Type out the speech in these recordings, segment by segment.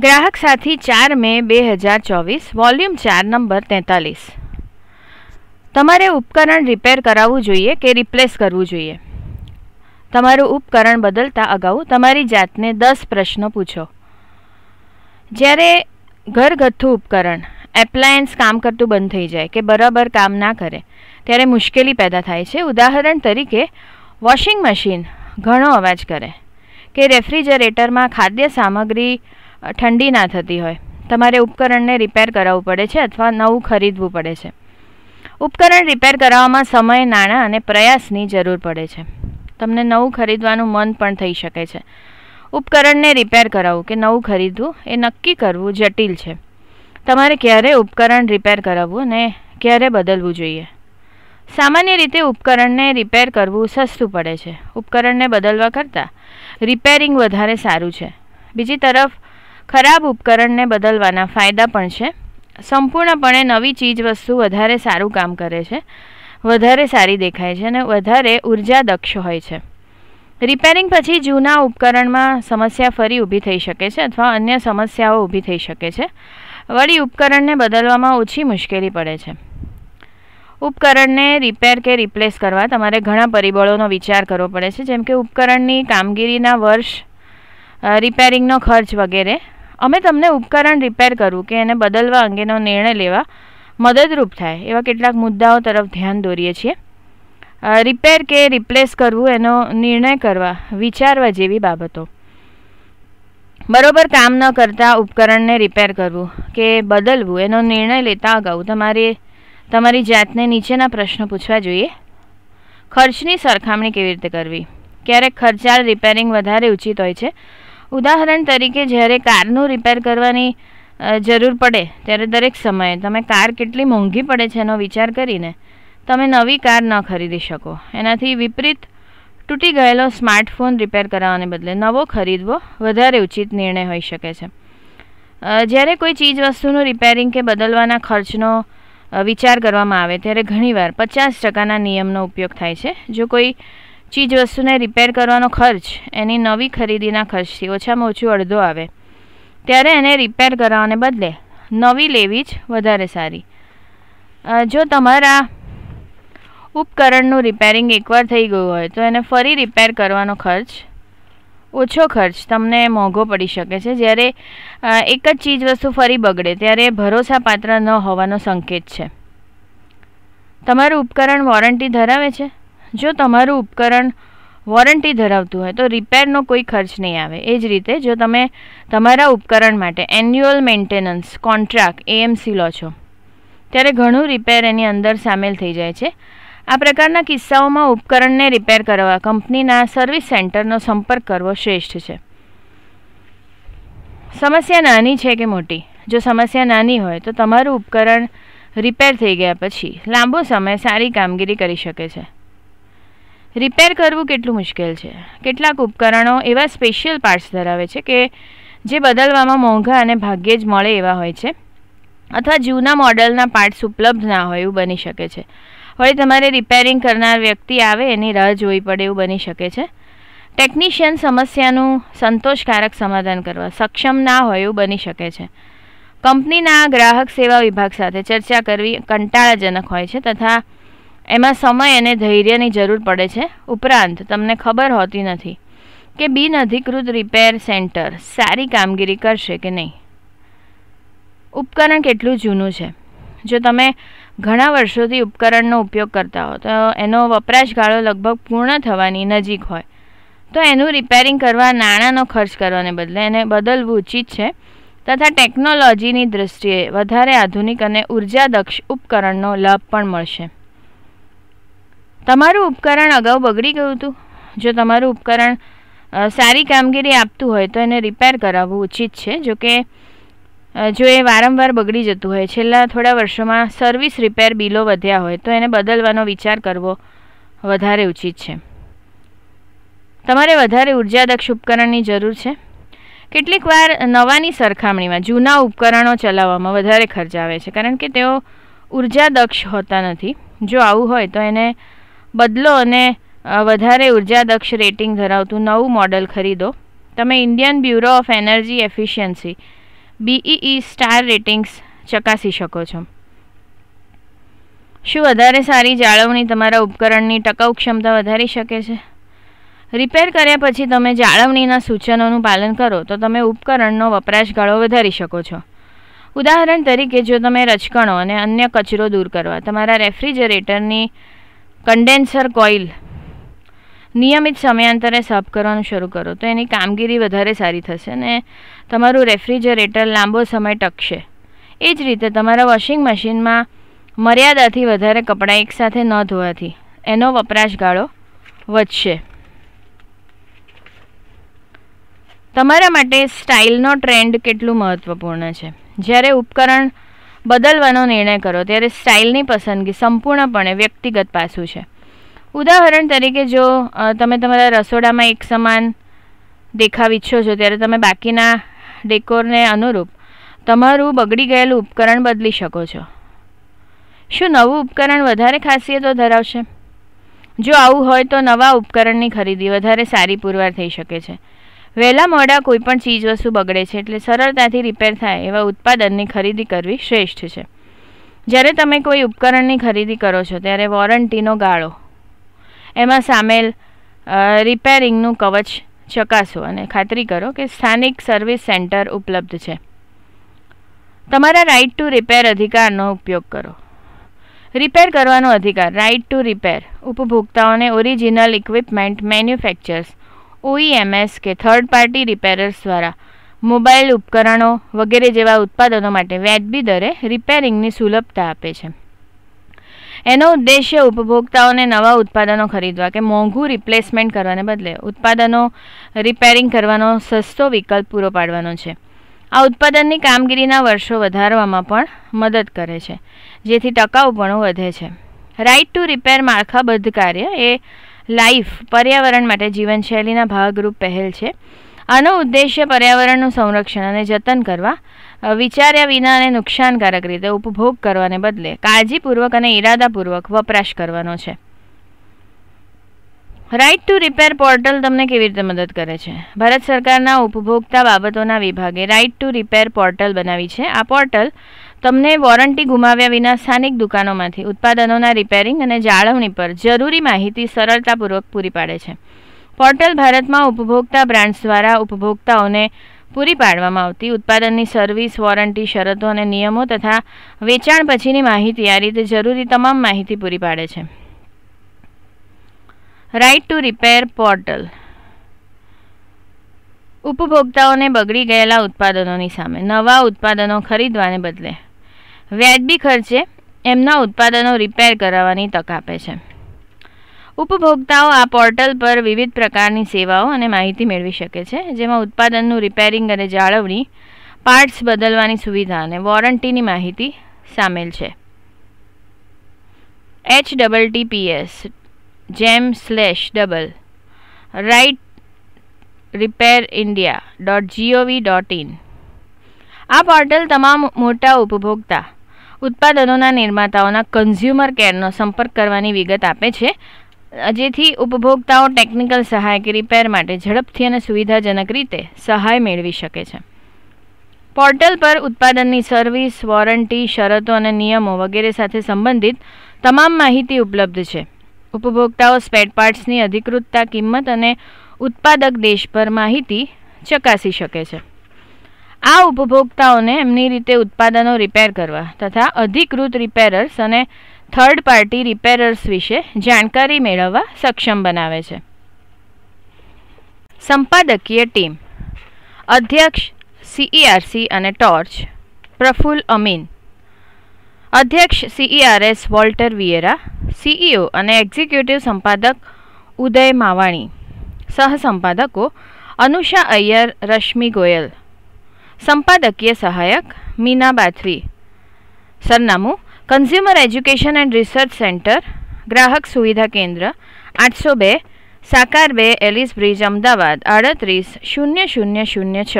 ગ્રાહક સાથી ચાર મે બે હજાર ચોવીસ વોલ્યુમ ચાર નંબર તેતાલીસ તમારે ઉપકરણ રિપેર કરાવવું જોઈએ કે રિપ્લેસ કરવું જોઈએ તમારું ઉપકરણ બદલતા અગાઉ તમારી જાતને દસ પ્રશ્નો પૂછો જ્યારે ઘરગથ્થું ઉપકરણ એપ્લાયન્સ કામ કરતું બંધ થઈ જાય કે બરાબર કામ ના કરે ત્યારે મુશ્કેલી પેદા થાય છે ઉદાહરણ તરીકે વોશિંગ મશીન ઘણો અવાજ કરે કે રેફ્રિજરેટરમાં ખાદ્ય સામગ્રી ઠંડી ના થતી હોય તમારે ઉપકરણને રિપેર કરાવવું પડે છે અથવા નવું ખરીદવું પડે છે ઉપકરણ રિપેર કરાવવામાં સમય નાણાં અને પ્રયાસની જરૂર પડે છે તમને નવું ખરીદવાનું મન પણ થઈ શકે છે ઉપકરણને રિપેર કરાવવું કે નવું ખરીદવું એ નક્કી કરવું જટિલ છે તમારે ક્યારે ઉપકરણ રિપેર કરાવવું અને ક્યારે બદલવું જોઈએ સામાન્ય રીતે ઉપકરણને રિપેર કરવું સસ્તું પડે છે ઉપકરણને બદલવા કરતાં રિપેરિંગ વધારે સારું છે બીજી તરફ ખરાબ ઉપકરણને બદલવાના ફાયદા પણ છે સંપૂર્ણપણે નવી ચીજવસ્તુ વધારે સારું કામ કરે છે વધારે સારી દેખાય છે અને વધારે ઉર્જા દક્ષ હોય છે રિપેરિંગ પછી જૂના ઉપકરણમાં સમસ્યા ફરી ઊભી થઈ શકે છે અથવા અન્ય સમસ્યાઓ ઊભી થઈ શકે છે વળી ઉપકરણને બદલવામાં ઓછી મુશ્કેલી પડે છે ઉપકરણને રિપેર કે રિપ્લેસ કરવા તમારે ઘણા પરિબળોનો વિચાર કરવો પડે છે જેમ કે ઉપકરણની કામગીરીના વર્ષ રિપેરિંગનો ખર્ચ વગેરે અમે તમને ઉપકરણ રિપેર કરવું કે એને બદલવા અંગેનો નિર્ણય લેવા મદદરૂપ થાય એવા કેટલાક મુદ્દાઓ તરફ ધ્યાન દોરીએ છીએ રિપેર કે રિપ્લેસ કરવું એનો નિર્ણય કરવા વિચારવા જેવી બાબતો બરોબર કામ ન કરતા ઉપકરણને રિપેર કરવું કે બદલવું એનો નિર્ણય લેતા અગાઉ તમારે તમારી જાતને નીચેના પ્રશ્નો પૂછવા જોઈએ ખર્ચની સરખામણી કેવી રીતે કરવી ક્યારેક ખર્ચાળ રિપેરિંગ વધારે ઉચિત હોય છે ઉદાહરણ તરીકે જ્યારે કારનું રિપેર કરવાની જરૂર પડે ત્યારે દરેક સમયે તમે કાર કેટલી મોંઘી પડે છે એનો વિચાર કરીને તમે નવી કાર ન ખરીદી શકો એનાથી વિપરીત તૂટી ગયેલો સ્માર્ટફોન રિપેર કરાવવાને બદલે નવો ખરીદવો વધારે ઉચિત નિર્ણય હોઈ શકે છે જ્યારે કોઈ ચીજ વસ્તુનું રિપેરિંગ કે બદલવાના ખર્ચનો વિચાર કરવામાં આવે ત્યારે ઘણીવાર પચાસ ટકાના નિયમનો ઉપયોગ થાય છે જો કોઈ ચીજવસ્તુને રિપેર કરવાનો ખર્ચ એની નવી ખરીદીના ખર્ચથી ઓછામાં ઓછું અડધો આવે ત્યારે એને રિપેર કરાવવાને બદલે નવી લેવી જ વધારે સારી જો તમારા ઉપકરણનું રિપેરિંગ એકવાર થઈ ગયું હોય તો એને ફરી રિપેર કરવાનો ખર્ચ ઓછો ખર્ચ તમને મોંઘો પડી શકે છે જ્યારે એક જ ચીજ વસ્તુ ફરી બગડે ત્યારે ભરોસાપાત્ર ન હોવાનો સંકેત છે તમારું ઉપકરણ વોરંટી ધરાવે છે જો તમારું ઉપકરણ વોરંટી ધરાવતું હોય તો રિપેરનો કોઈ ખર્ચ નહીં આવે એ જ રીતે જો તમે તમારા ઉપકરણ માટે એન્યુઅલ મેન્ટેનન્સ કોન્ટ્રાક્ટ એએમસી લો છો ત્યારે ઘણું રિપેર એની અંદર સામેલ થઈ જાય છે આ પ્રકારના કિસ્સાઓમાં ઉપકરણને રિપેર કરવા કંપનીના સર્વિસ સેન્ટરનો સંપર્ક કરવો શ્રેષ્ઠ છે સમસ્યા નાની છે કે મોટી જો સમસ્યા નાની હોય તો તમારું ઉપકરણ રિપેર થઈ ગયા પછી લાંબો સમય સારી કામગીરી કરી શકે છે રિપેર કરવું કેટલું મુશ્કેલ છે કેટલાક ઉપકરણો એવા સ્પેશિયલ પાર્ટ્સ ધરાવે છે કે જે બદલવામાં મોંઘા અને ભાગ્યે જ મળે એવા હોય છે અથવા જૂના મોડલના પાર્ટ્સ ઉપલબ્ધ ના હોય એવું બની શકે છે હવે તમારે રિપેરિંગ કરનાર વ્યક્તિ આવે એની રાહ જોવી પડે એવું બની શકે છે ટેકનિશિયન સમસ્યાનું સંતોષકારક સમાધાન કરવા સક્ષમ ના હોય એવું બની શકે છે કંપનીના ગ્રાહક સેવા વિભાગ સાથે ચર્ચા કરવી કંટાળાજનક હોય છે તથા એમાં સમય અને ધૈર્યની જરૂર પડે છે ઉપરાંત તમને ખબર હોતી નથી કે બિન અધિકૃત રિપેર સેન્ટર સારી કામગીરી કરશે કે નહીં ઉપકરણ કેટલું જૂનું છે જો તમે ઘણા વર્ષોથી ઉપકરણનો ઉપયોગ કરતા હો તો એનો વપરાશગાળો લગભગ પૂર્ણ થવાની નજીક હોય તો એનું રિપેરિંગ કરવા નાણાંનો ખર્ચ કરવાને બદલે એને બદલવું ઉચિત છે તથા ટેકનોલોજીની દૃષ્ટિએ વધારે આધુનિક અને ઉર્જા દક્ષ ઉપકરણનો લાભ પણ મળશે તમારું ઉપકરણ અગાઉ બગડી ગયું હતું જો તમારું ઉપકરણ સારી કામગીરી આપતું હોય તો એને રિપેર કરાવવું ઉચિત છે જોકે જો એ વારંવાર બગડી જતું હોય છેલ્લા થોડા વર્ષોમાં સર્વિસ રિપેર બિલો વધ્યા હોય તો એને બદલવાનો વિચાર કરવો વધારે ઉચિત છે તમારે વધારે ઉર્જાદક્ષ ઉપકરણની જરૂર છે કેટલીક વાર નવાની સરખામણીમાં જૂના ઉપકરણો ચલાવવામાં વધારે ખર્ચ આવે છે કારણ કે તેઓ ઉર્જાદક્ષ હોતા નથી જો આવું હોય તો એને બદલો અને વધારે ઉર્જાદક્ષ રેટિંગ ધરાવતું નવું મોડલ ખરીદો તમે Indian bureau of energy efficiency BEE star ratings ચકાસી શકો છો શું વધારે સારી જાળવણી તમારા ઉપકરણની ટકાઉ ક્ષમતા વધારી શકે છે રિપેર કર્યા પછી તમે જાળવણીના સૂચનોનું પાલન કરો તો તમે ઉપકરણનો વપરાશ ગાળો વધારી શકો છો ઉદાહરણ તરીકે જો તમે રચકણો અને અન્ય કચરો દૂર કરવા તમારા રેફ્રિજરેટરની કન્ડેન્સર કોઇલ નિયમિત સમયાંતરે સાફ કરવાનું શરૂ કરો તો એની કામગીરી વધારે સારી થશે ને તમારું રેફ્રિજરેટર લાંબો સમય ટકશે એ જ રીતે તમારા વોશિંગ મશીનમાં મર્યાદાથી વધારે કપડાં એકસાથે ન ધોવાથી એનો વપરાશ ગાળો વધશે તમારા માટે સ્ટાઇલનો ટ્રેન્ડ કેટલું મહત્ત્વપૂર્ણ છે જ્યારે ઉપકરણ બદલવાનો નિર્ણય કરો ત્યારે સ્ટાઇલની પસંદગી સંપૂર્ણપણે વ્યક્તિગત પાસું છે ઉદાહરણ તરીકે જો તમે તમારા રસોડામાં એક સમાન દેખાવ ઈચ્છો છો ત્યારે તમે બાકીના ડેકોરને અનુરૂપ તમારું બગડી ગયેલું ઉપકરણ બદલી શકો છો શું નવું ઉપકરણ વધારે ખાસિયતો ધરાવશે જો આવું હોય તો નવા ઉપકરણની ખરીદી વધારે સારી પુરવાર થઈ શકે છે વહેલા મોડા કોઈપણ ચીજવસ્તુ બગડે છે એટલે સરળતાથી રિપેર થાય એવા ઉત્પાદનની ખરીદી કરવી શ્રેષ્ઠ છે જ્યારે તમે કોઈ ઉપકરણની ખરીદી કરો છો ત્યારે વોરંટીનો ગાળો એમાં સામેલ રિપેરિંગનું કવચ ચકાસો અને ખાતરી કરો કે સ્થાનિક સર્વિસ સેન્ટર ઉપલબ્ધ છે તમારા રાઇટ ટુ રિપેર અધિકારનો ઉપયોગ કરો રિપેર કરવાનો અધિકાર રાઇટ ટુ રિપેર ઉપભોક્તાઓને original equipment manufacturers OEMs e કે થર્ડ પાર્ટી રિપેરર્સ દ્વારા મોબાઈલ ઉપકરણો વગેરે જેવા ઉત્પાદનો માટે વ્યાજબી દરે રિપેરિંગની સુલભતા આપે છે એનો ઉદ્દેશ્ય ઉપભોક્તાઓને નવા ઉત્પાદનો ખરીદવા કે મોંઘું રિપ્લેસમેન્ટ કરવાને બદલે ઉત્પાદનો રિપેરિંગ કરવાનો સસ્તો વિકલ્પ પૂરો પાડવાનો છે આ ઉત્પાદનની કામગીરીના વર્ષો વધારવામાં પણ મદદ કરે છે જેથી ટકાઉપણું વધે છે રાઇટ ટુ રિપેર માળખાબદ્ધ કાર્ય એ લાઈફ પર્યાવરણ માટે જીવનશૈલીના ભાગરૂપ પહેલ છે આનો ઉદ્દેશ્ય પર્યાવરણનું સંરક્ષણ અને જતન કરવા વિચાર્યા વિના અને નુકસાનકારક રીતે ઉપભોગ કરવાને બદલે કાળજીપૂર્વક અને ઇરાદાપૂર્વક વપરાશ કરવાનો છે રાઇટ ટુ રિપેર પોર્ટલ તમને કેવી રીતે મદદ કરે છે ભારત સરકારના ઉપભોક્તા બાબતોના વિભાગે રાઇટ ટુ રિપેર પોર્ટલ બનાવી છે આ પોર્ટલ તમને વોરંટી ગુમાવ્યા વિના સ્થાનિક દુકાનોમાંથી ઉત્પાદનોના રિપેરિંગ અને જાળવણી પર જરૂરી માહિતી સરળતાપૂર્વક પૂરી પાડે છે પોર્ટલ ભારતમાં ઉપભોક્તા બ્રાન્ડ્સ દ્વારા ઉપભોક્તાઓને પૂરી પાડવામાં આવતી ઉત્પાદનની સર્વિસ વોરંટી શરતો અને નિયમો તથા વેચાણ પછીની માહિતી આ રીતે જરૂરી તમામ માહિતી પૂરી પાડે છે રાઇટ ટુ રિપેર પોર્ટલ ઉપભોક્તાઓને બગડી ગયેલા ઉત્પાદનોની સામે નવા ઉત્પાદનો ખરીદવાને બદલે વ્યાજબી ખર્ચે એમના ઉત્પાદનો રિપેર કરાવવાની તક આપે છે ઉપભોક્તાઓ આ પોર્ટલ પર વિવિધ પ્રકારની સેવાઓ અને માહિતી મેળવી શકે છે જેમાં ઉત્પાદનનું રિપેરિંગ અને જાળવણી પાર્ટ્સ બદલવાની સુવિધા અને વોરંટીની માહિતી સામેલ છે એચ ડબલ ટીપીએસ જેમ slash double right repair India dot GOV dot in આ પોર્ટલ તમામ મોટા ઉપભોક્તા ઉત્પાદનોના નિર્માતાઓના કન્ઝ્યુમર કેરનો સંપર્ક કરવાની વિગત આપે છે જેથી ઉપભોક્તાઓ ટેકનિકલ સહાય કે રિપેર માટે ઝડપથી અને સુવિધાજનક રીતે સહાય મેળવી શકે છે પોર્ટલ પર ઉત્પાદનની સર્વિસ વોરંટી શરતો અને નિયમો વગેરે સાથે સંબંધિત તમામ માહિતી ઉપલબ્ધ છે ઉપભોક્તાઓ સ્પેર પાર્ટ્સની અધિકૃતતા કિંમત અને ઉત્પાદક દેશ પર માહિતી ચકાસી શકે છે આ ઉપભોક્તાઓને એમની રીતે ઉત્પાદનો રિપેર કરવા તથા અધિકૃત રિપેરર્સ અને થર્ડ પાર્ટી રિપેરર્સ વિશે જાણકારી મેળવવા સક્ષમ બનાવે છે સંપાદકીય ટીમ અધ્યક્ષ સીઈઆરસી e અને ટોર્ચ પ્રફુલ અમીન અધ્યક્ષ CERS e Walter Vieira CEO e અને એક્ઝિક્યુટિવ સંપાદક ઉદય માવાણી સહસંપાદકો અનુષા અય્યર રશ્મિ ગોયલ સંપાદકીય સહાયક મીના બાથવી સરનામું consumer education and research centre ગ્રાહક સુવિધા કેન્દ્ર આઠસો બે સાકાર બે એલિસ બ્રિજ અમદાવાદ આડત્રીસ શૂન્ય શૂન્ય શૂન્ય છ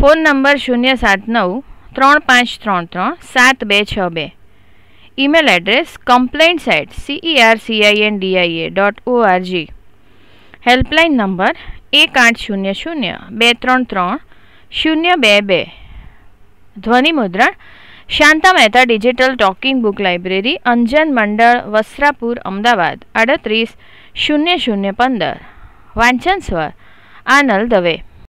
ફોન નંબર શૂન્ય સાત નવ ત્રણ પાંચ ત્રણ ત્રણ સાત બે છ બે email address complaint set CERCIN DIA dot ORG helpline number એક આઠ શૂન્ય શૂન્ય બે ત્રણ ત્રણ શૂન્ય બે બે ધ્વનિમુદ્રણ Shanta Mehta digital talking book library Anjan Mandal Vastrapur Ahmedabad આડત્રીસ શૂન્ય શૂન્ય પંદર વાંચન સ્વર આનલ દવે